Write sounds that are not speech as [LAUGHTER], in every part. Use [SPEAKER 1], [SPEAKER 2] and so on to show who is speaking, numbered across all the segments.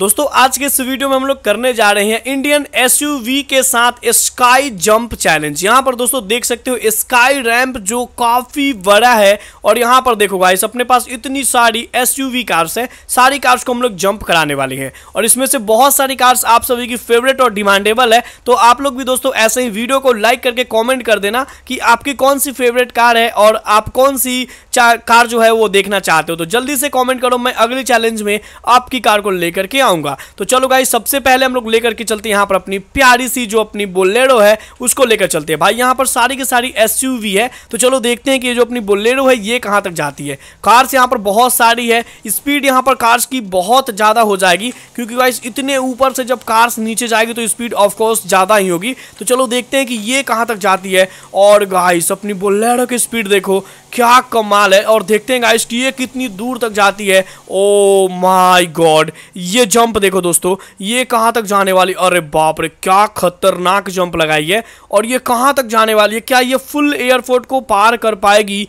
[SPEAKER 1] दोस्तों आज के इस वीडियो में हम लोग करने जा रहे हैं इंडियन एसयूवी के साथ स्काई जंप चैलेंज यहां पर दोस्तों देख सकते हो स्काई रैंप जो काफी बड़ा है और यहां पर देखो गाइस अपने पास इतनी सारी एसयूवी कार्स हैं सारी कार्स को हम लोग जंप कराने वाले हैं और इसमें से बहुत सारी कार्स आप सभी की फेवरेट और डिमांडेबल है तो आप लोग भी दोस्तों ऐसे ही वीडियो को लाइक करके कॉमेंट कर देना कि आपकी कौन सी फेवरेट कार है और आप कौन सी कार जो है वो देखना चाहते हो तो जल्दी से कॉमेंट करो मैं अगले चैलेंज में आपकी कार को लेकर के नहीं आऊँगा तो चलो गाई सबसे पहले हम लोग लेकर के चलते हैं यहाँ पर अपनी प्यारी सी जो अपनी बोलेरो है उसको लेकर चलते हैं भाई यहाँ पर सारी की सारी एस है तो चलो देखते हैं कि जो अपनी बोलेरो है ये कहाँ तक जाती है कार्स यहाँ पर बहुत सारी है स्पीड यहाँ पर कार्स की बहुत ज़्यादा हो जाएगी क्योंकि गाइस इतने ऊपर से जब कार्स नीचे जाएगी तो स्पीड ऑफकोर्स ज़्यादा ही होगी तो चलो देखते हैं कि ये कहाँ तक जाती है और गाइस अपनी बोलेरो की स्पीड देखो क्या कमाल है और देखते हैं गाइस कि ये कितनी दूर तक जाती है ओ माय गॉड ये जंप देखो दोस्तों ये कहाँ तक जाने वाली अरे बाप रे क्या खतरनाक जंप लगाई है और ये कहाँ तक जाने वाली है क्या ये फुल एयरपोर्ट को पार कर पाएगी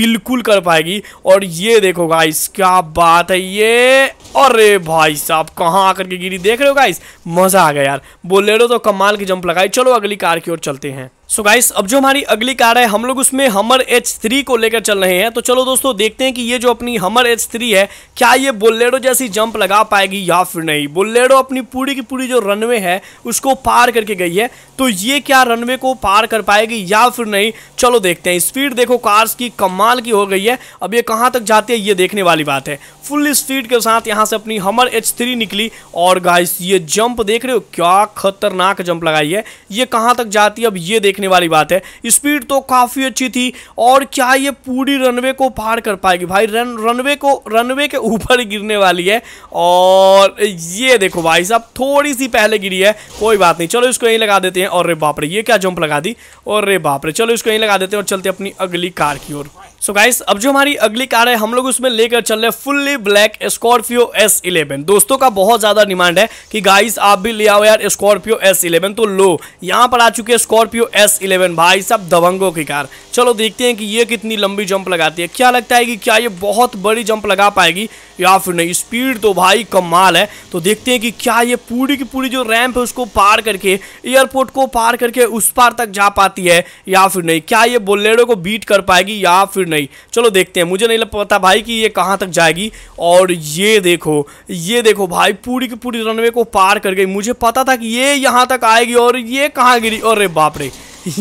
[SPEAKER 1] बिल्कुल कर पाएगी और ये देखो गाइस क्या बात है ये अरे भाई साहब कहां आकर के गिरी देख रहे हो गाइस मज़ा आ गया यार बोलेरो तो कमाल की जंप लगाई चलो अगली कार की ओर चलते हैं सो so गाइस अब जो हमारी अगली कार है हम लोग उसमें हमर एच थ्री को लेकर चल रहे हैं तो चलो दोस्तों देखते हैं कि ये जो अपनी हमर एच थ्री है क्या ये बुल्लेडो जैसी जंप लगा पाएगी या फिर नहीं बुल्लेडो अपनी पूरी की पूरी जो रनवे है उसको पार करके गई है तो ये क्या रनवे को पार कर पाएगी या फिर नहीं चलो देखते हैं स्पीड देखो कार्स की कमाल की हो गई है अब ये कहाँ तक जाती है ये देखने वाली बात है फुल स्पीड के साथ यहाँ से अपनी हमर एच थ्री निकली और गाइस ये जंप देख रहे हो क्या खतरनाक जंप लगाई है ये कहाँ तक जाती है अब ये देखने देखने वाली बात है स्पीड तो काफ़ी अच्छी थी और क्या ये पूरी रनवे को पार कर पाएगी भाई रन रनवे को रनवे के ऊपर गिरने वाली है और ये देखो भाई साहब थोड़ी सी पहले गिरी है कोई बात नहीं चलो इसको यहीं लगा देते हैं और रे बापरे ये क्या जंप लगा दी और रे बापरे चलो इसको यहीं लगा देते हैं और चलते अपनी अगली कार की ओर सो so गाइस अब जो हमारी अगली कार है हम लोग उसमें लेकर चल रहे fully black Scorpio S eleven दोस्तों का बहुत ज़्यादा डिमांड है कि गाइस आप भी ले आओ यार स्कॉर्पियो एस इलेवन तो लो यहाँ पर आ चुके स्कॉर्पियो एस इलेवन भाई साहब दबंगों की कार चलो देखते हैं कि ये कितनी लंबी जंप लगाती है क्या लगता है कि क्या ये बहुत बड़ी जंप लगा पाएगी या फिर नहीं स्पीड तो भाई कमाल है तो देखते हैं कि क्या ये पूरी की पूरी जो रैंप है उसको पार करके एयरपोर्ट को पार करके उस पार तक जा पाती है या फिर नहीं क्या ये बोलेरो को बीट कर पाएगी या फिर नहीं चलो देखते हैं मुझे नहीं पता भाई कि ये कहाँ तक जाएगी और ये देखो ये देखो भाई पूरी की पूरी रनवे को पार कर गई मुझे पता था कि ये यहाँ तक आएगी और ये कहाँ गिरी अरे बाप रे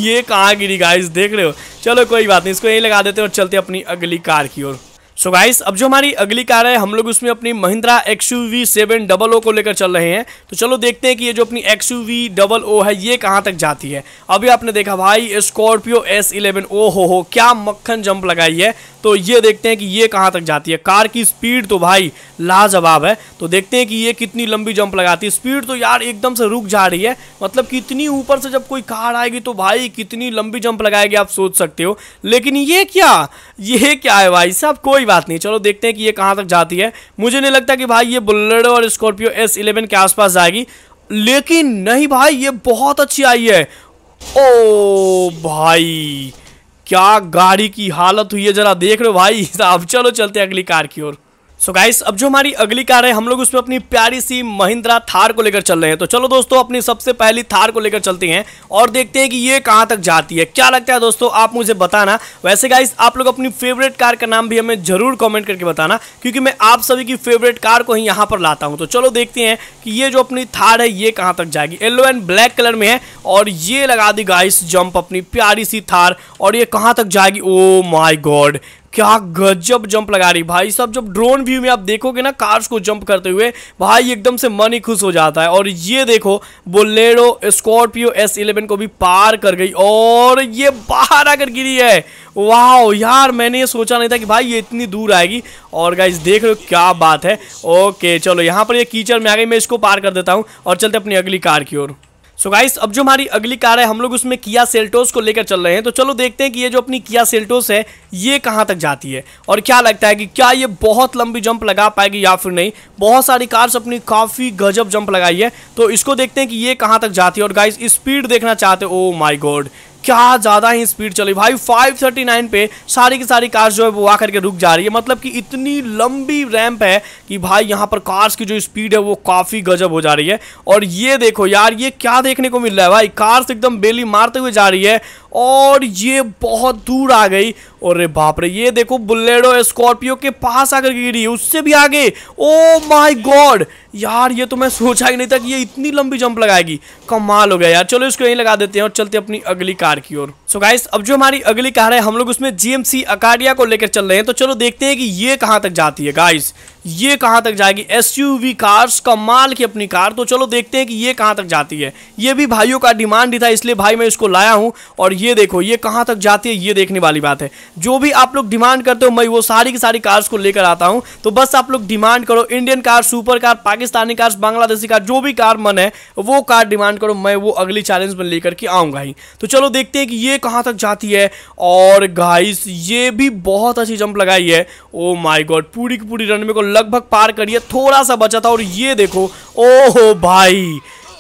[SPEAKER 1] ये कहाँ गिरी गाइस देख रहे हो चलो कोई बात नहीं इसको यहीं लगा देते हैं और चलते अपनी अगली कार की ओर सो so गाइस अब जो हमारी अगली कार है हम लोग उसमें अपनी Mahindra X U V seven double O को लेकर चल रहे हैं तो चलो देखते हैं कि ये जो अपनी X U V double O है ये कहाँ तक जाती है अभी आपने देखा भाई स्कॉर्पियो एस इलेवन ओ हो हो क्या मक्खन जंप लगाई है तो ये देखते हैं कि ये कहाँ तक जाती है कार की स्पीड तो भाई लाजवाब है तो देखते हैं कि ये कितनी लंबी जंप लगाती है स्पीड तो यार एकदम से रुक जा रही है मतलब कितनी ऊपर से जब कोई कार आएगी तो भाई कितनी लंबी जंप लगाएगी आप सोच सकते हो लेकिन ये क्या ये क्या है भाई साहब कोई बात नहीं चलो देखते हैं कि ये कहाँ तक जाती है मुझे नहीं लगता कि भाई ये बुलेट और स्कॉर्पियो एस इलेवन के आसपास जाएगी लेकिन नहीं भाई ये बहुत अच्छी आई है ओ भाई क्या गाड़ी की हालत हुई है जरा देख रहे हो भाई साहब [LAUGHS] चलो चलते अगली कार की ओर सो so गाइस अब जो हमारी अगली कार है हम लोग उसमें अपनी प्यारी सी महिंद्रा थार को लेकर चल रहे हैं तो चलो दोस्तों अपनी सबसे पहली थार को लेकर चलते हैं और देखते हैं कि ये कहाँ तक जाती है क्या लगता है दोस्तों आप मुझे बताना वैसे गाइस आप लोग अपनी फेवरेट कार का नाम भी हमें जरूर कॉमेंट करके बताना क्योंकि मैं आप सभी की फेवरेट कार को ही यहाँ पर लाता हूँ तो चलो देखते हैं कि ये जो अपनी थार है ये कहाँ तक जाएगी येलो एंड ब्लैक कलर में है और ये लगा दी गाइस जंप अपनी प्यारी सी थार और ये कहाँ तक जाएगी ओ माई गॉड क्या गजब जंप लगा रही भाई साहब जब ड्रोन व्यू में आप देखोगे ना कार्स को जंप करते हुए भाई एकदम से मन ही खुश हो जाता है और ये देखो बोलेरो स्कॉर्पियो एस इलेवन को भी पार कर गई और ये बाहर आकर गिरी है वाह यार मैंने ये सोचा नहीं था कि भाई ये इतनी दूर आएगी और गाइज देख रहे हो क्या बात है ओके चलो यहाँ पर ये कीचड़ में आ गई मैं इसको पार कर देता हूँ और चलते अपनी अगली कार की ओर सो so गाइस अब जो हमारी अगली कार है हम लोग उसमें किया सेल्टोस को लेकर चल रहे हैं तो चलो देखते हैं कि ये जो अपनी किया सेल्टोस है ये कहाँ तक जाती है और क्या लगता है कि क्या ये बहुत लंबी जंप लगा पाएगी या फिर नहीं बहुत सारी कार्स अपनी काफ़ी गजब जंप लगाई है तो इसको देखते हैं कि ये कहाँ तक जाती है और गाइस स्पीड देखना चाहते ओ माई गॉड क्या ज़्यादा ही स्पीड चली भाई 539 पे सारी की सारी कार्स जो है वो आकर के रुक जा रही है मतलब कि इतनी लंबी रैंप है कि भाई यहाँ पर कार्स की जो स्पीड है वो काफ़ी गजब हो जा रही है और ये देखो यार ये क्या देखने को मिल रहा है भाई कार्स एकदम बेली मारते हुए जा रही है और ये बहुत दूर आ गई और बाप रे ये देखो बुलेडो स्कॉर्पियो के पास आकर गिरी है उससे भी आगे ओ माई गॉड यार ये तो मैं सोचा ही नहीं था कि ये इतनी लंबी जंप लगाएगी कमाल हो गया यार चलो इसको यहीं लगा देते हैं और चलते अपनी अगली car çıkar ki so so guys अब जो हमारी अगली कार है हम लोग उसमें जीएमसी अकाडिया को लेकर चल रहे हैं तो चलो देखते हैं कि ये कहाँ तक जाती है गाइस ये कहाँ तक जाएगी एसयूवी कार्स का माल की अपनी कार तो चलो देखते हैं कि ये कहाँ तक जाती है ये भी भाइयों का डिमांड ही था इसलिए भाई मैं इसको लाया हूं और ये देखो ये कहाँ तक जाती है ये देखने वाली बात है जो भी आप लोग डिमांड करते हो मैं वो सारी की सारी कार्स को लेकर आता हूँ तो बस आप लोग डिमांड करो Indian car super car Pakistani cars Bangladeshi car जो भी कार मन है वो कार डिमांड करो मैं वो अगली चैलेंज में लेकर के आऊंगा ही तो चलो देखते हैं कि ये कहाँ तक जाती है और गाइस ये भी बहुत अच्छी जंप लगाई है ओ माय गॉड पूरी की पूरी रनवे को लगभग पार करिए थोड़ा सा बचा था और ये देखो ओहो भाई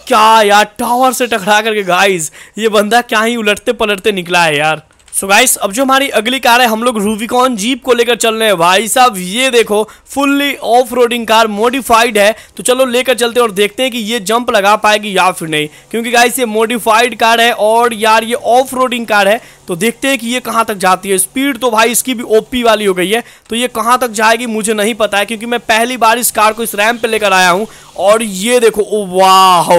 [SPEAKER 1] क्या यार टावर से टकरा करके गाइस ये बंदा क्या ही उलटते पलटते निकला है यार सो so गाइस अब जो हमारी अगली कार है हम लोग रूबिकॉन जीप को लेकर चल रहे हैं भाई साहब ये देखो fully off roading car modified है तो चलो लेकर चलते हैं और देखते हैं कि ये जंप लगा पाएगी या फिर नहीं क्योंकि गाइस ये मॉडिफाइड कार है और यार ये ऑफ रोडिंग कार है तो देखते हैं कि ये कहाँ तक जाती है स्पीड तो भाई इसकी भी ओपी वाली हो गई है तो ये कहाँ तक जाएगी मुझे नहीं पता है क्योंकि मैं पहली बार इस कार को इस रैम पे लेकर आया हूँ और ये देखो वाह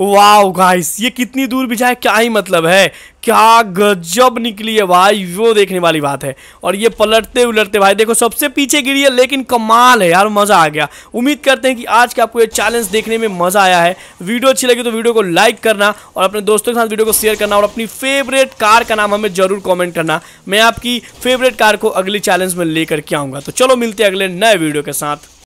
[SPEAKER 1] वाह गाइस ये कितनी दूर भी जाए क्या ही मतलब है क्या गजब निकली है भाई वो देखने वाली बात है और ये पलटते उलटते भाई देखो सबसे पीछे गिरी है लेकिन कमाल है यार मज़ा आ गया उम्मीद करते हैं कि आज का आपको ये चैलेंज देखने में मज़ा आया है वीडियो अच्छी लगी तो वीडियो को लाइक करना और अपने दोस्तों के साथ वीडियो को शेयर करना और अपनी फेवरेट कार का नाम हमें ज़रूर कॉमेंट करना मैं आपकी फेवरेट कार को अगले चैलेंज में लेकर के आऊंगा तो चलो मिलते हैं अगले नए वीडियो के साथ